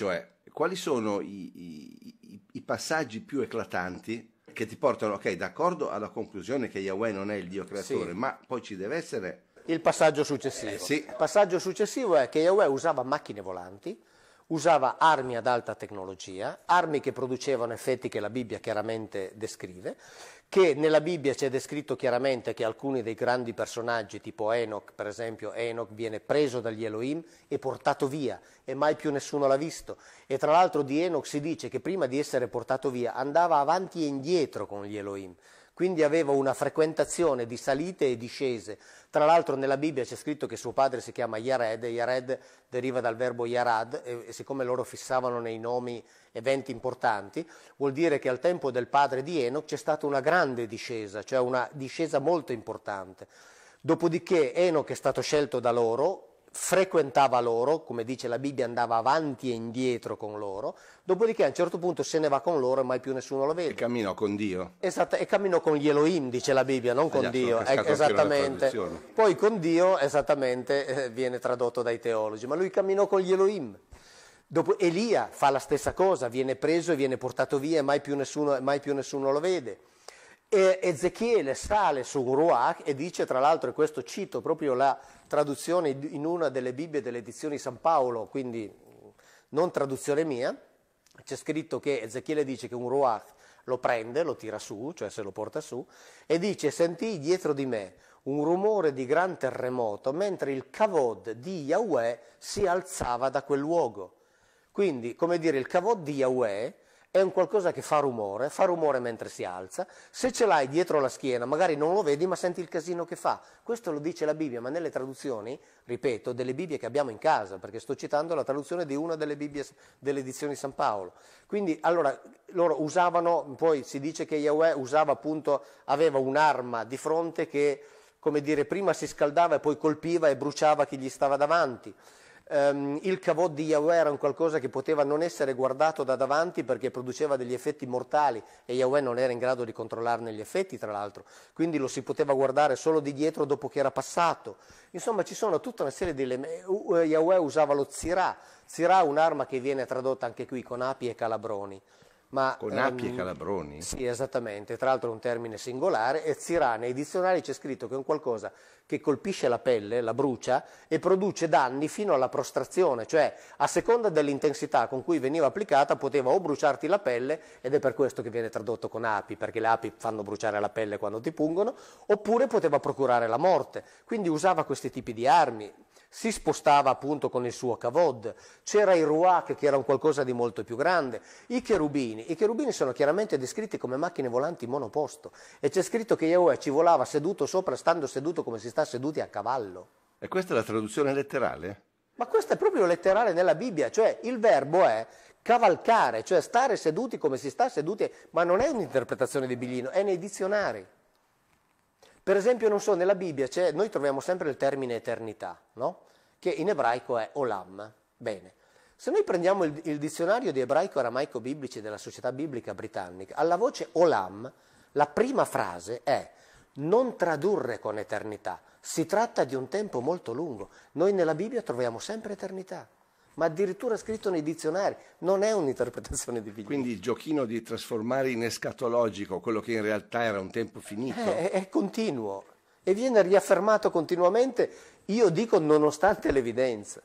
Cioè, quali sono i, i, i passaggi più eclatanti che ti portano, ok, d'accordo alla conclusione che Yahweh non è il Dio creatore, sì. ma poi ci deve essere... Il passaggio successivo. Eh, sì. Il passaggio successivo è che Yahweh usava macchine volanti, usava armi ad alta tecnologia, armi che producevano effetti che la Bibbia chiaramente descrive, che nella Bibbia c'è descritto chiaramente che alcuni dei grandi personaggi, tipo Enoch, per esempio, Enoch viene preso dagli Elohim e portato via, e mai più nessuno l'ha visto. E tra l'altro di Enoch si dice che prima di essere portato via andava avanti e indietro con gli Elohim, quindi aveva una frequentazione di salite e discese. Tra l'altro nella Bibbia c'è scritto che suo padre si chiama Yared, e Yared deriva dal verbo Yarad, e, e siccome loro fissavano nei nomi eventi importanti, vuol dire che al tempo del padre di Enoch c'è stata una grande discesa, cioè una discesa molto importante. Dopodiché Enoch è stato scelto da loro, frequentava loro, come dice la Bibbia andava avanti e indietro con loro, dopodiché a un certo punto se ne va con loro e mai più nessuno lo vede. E camminò con Dio. Esatto, e camminò con gli Elohim, dice la Bibbia, non eh con Dio. Eh, esattamente. Poi con Dio, esattamente, eh, viene tradotto dai teologi, ma lui camminò con gli Elohim. Dopo Elia fa la stessa cosa, viene preso e viene portato via e mai più nessuno, mai più nessuno lo vede. E Ezechiele sale su un Ruach e dice, tra l'altro, e questo cito proprio la traduzione in una delle Bibbie delle edizioni San Paolo, quindi non traduzione mia, c'è scritto che Ezechiele dice che un Ruach lo prende, lo tira su, cioè se lo porta su, e dice, sentì dietro di me un rumore di gran terremoto, mentre il Kavod di Yahweh si alzava da quel luogo. Quindi, come dire, il Kavod di Yahweh è un qualcosa che fa rumore, fa rumore mentre si alza, se ce l'hai dietro la schiena magari non lo vedi ma senti il casino che fa, questo lo dice la Bibbia, ma nelle traduzioni, ripeto, delle Bibbie che abbiamo in casa, perché sto citando la traduzione di una delle Bibbie delle edizioni San Paolo, quindi allora loro usavano, poi si dice che Yahweh usava appunto, aveva un'arma di fronte che come dire, prima si scaldava e poi colpiva e bruciava chi gli stava davanti. Um, il cavod di Yahweh era un qualcosa che poteva non essere guardato da davanti perché produceva degli effetti mortali e Yahweh non era in grado di controllarne gli effetti, tra l'altro, quindi lo si poteva guardare solo di dietro dopo che era passato. Insomma, ci sono tutta una serie di elementi. Yahweh usava lo zirà, zirà è un'arma che viene tradotta anche qui con api e calabroni. Ma, con Appi ehm, e Calabroni? Sì, esattamente, tra l'altro è un termine singolare, e Zirà nei dizionari c'è scritto che è un qualcosa che colpisce la pelle, la brucia, e produce danni fino alla prostrazione, cioè a seconda dell'intensità con cui veniva applicata poteva o bruciarti la pelle, ed è per questo che viene tradotto con api, perché le api fanno bruciare la pelle quando ti pungono, oppure poteva procurare la morte, quindi usava questi tipi di armi, si spostava appunto con il suo cavod, c'era il ruach che era un qualcosa di molto più grande, i cherubini, i cherubini sono chiaramente descritti come macchine volanti monoposto e c'è scritto che Yahweh ci volava seduto sopra, stando seduto come si sta seduti a cavallo. E questa è la traduzione letterale? Ma questa è proprio letterale nella Bibbia, cioè il verbo è cavalcare, cioè stare seduti come si sta seduti, ma non è un'interpretazione di Biglino, è nei dizionari. Per esempio, non so, nella Bibbia noi troviamo sempre il termine eternità, no? che in ebraico è olam. Bene, se noi prendiamo il, il dizionario di ebraico-aramaico-biblici della Società Biblica Britannica, alla voce olam, la prima frase è non tradurre con eternità, si tratta di un tempo molto lungo. Noi nella Bibbia troviamo sempre eternità ma addirittura scritto nei dizionari, non è un'interpretazione di Viglione. Quindi il giochino di trasformare in escatologico quello che in realtà era un tempo finito. Eh, è, è continuo e viene riaffermato continuamente, io dico nonostante l'evidenza.